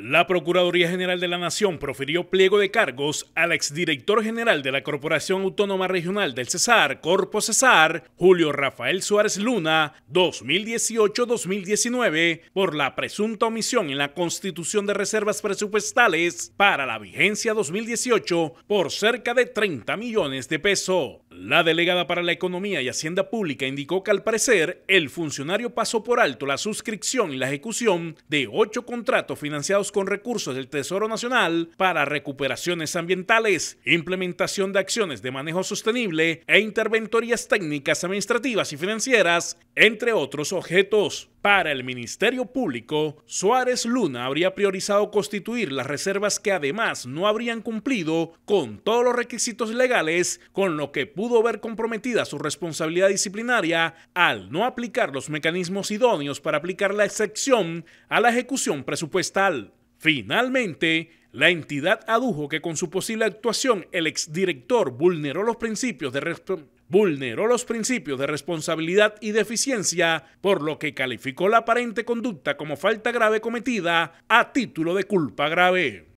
La Procuraduría General de la Nación profirió pliego de cargos al exdirector general de la Corporación Autónoma Regional del Cesar, Corpo Cesar, Julio Rafael Suárez Luna, 2018-2019, por la presunta omisión en la constitución de reservas presupuestales para la vigencia 2018 por cerca de 30 millones de pesos. La delegada para la Economía y Hacienda Pública indicó que al parecer el funcionario pasó por alto la suscripción y la ejecución de ocho contratos financiados con recursos del Tesoro Nacional para recuperaciones ambientales, implementación de acciones de manejo sostenible e interventorías técnicas administrativas y financieras, entre otros objetos. Para el Ministerio Público, Suárez Luna habría priorizado constituir las reservas que además no habrían cumplido con todos los requisitos legales, con lo que pudo pudo ver comprometida su responsabilidad disciplinaria al no aplicar los mecanismos idóneos para aplicar la excepción a la ejecución presupuestal. Finalmente, la entidad adujo que con su posible actuación el exdirector vulneró los principios de vulneró los principios de responsabilidad y de eficiencia, por lo que calificó la aparente conducta como falta grave cometida a título de culpa grave.